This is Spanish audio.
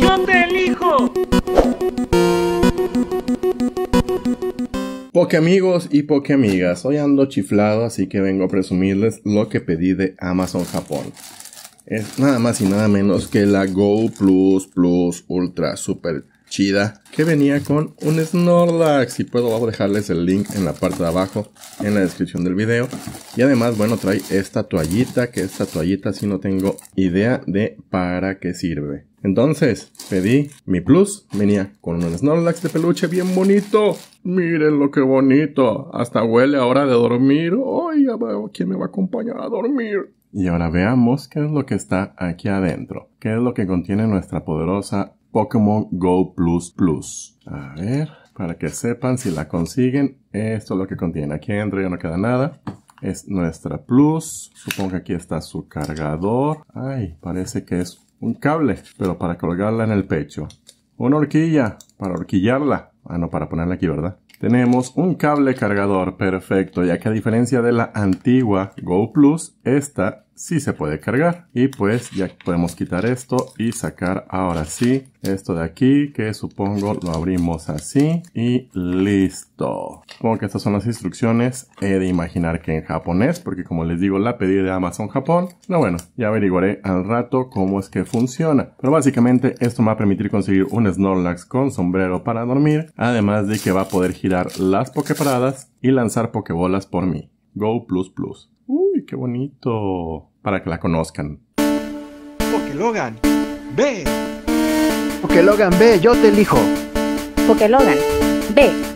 yo te elijo. Poke amigos y poke amigas, hoy ando chiflado así que vengo a presumirles lo que pedí de Amazon Japón. Es nada más y nada menos que la Go Plus Plus Ultra Super chida que venía con un Snorlax y puedo dejarles el link en la parte de abajo en la descripción del video y además bueno trae esta toallita que esta toallita si no tengo idea de para qué sirve entonces, pedí mi plus. Venía con un Snorlax de peluche bien bonito. Miren lo que bonito. Hasta huele a hora de dormir. ¡Ay, quién me va a acompañar a dormir! Y ahora veamos qué es lo que está aquí adentro. ¿Qué es lo que contiene nuestra poderosa Pokémon Go Plus Plus? A ver, para que sepan si la consiguen, esto es lo que contiene. Aquí adentro ya no queda nada es nuestra Plus. Supongo que aquí está su cargador. Ay, parece que es un cable, pero para colgarla en el pecho, una horquilla, para horquillarla, ah no, para ponerla aquí, ¿verdad? Tenemos un cable cargador perfecto, ya que a diferencia de la antigua Go Plus, esta si se puede cargar. Y pues ya podemos quitar esto y sacar ahora sí esto de aquí que supongo lo abrimos así y listo. Supongo que estas son las instrucciones. He de imaginar que en japonés porque como les digo la pedí de Amazon Japón. No bueno, ya averiguaré al rato cómo es que funciona. Pero básicamente esto me va a permitir conseguir un Snorlax con sombrero para dormir. Además de que va a poder girar las pokeparadas y lanzar pokebolas por mí. Go Plus Plus qué bonito. Para que la conozcan. Porque Logan, ve. Porque Logan, ve, yo te elijo. Porque Logan, ve.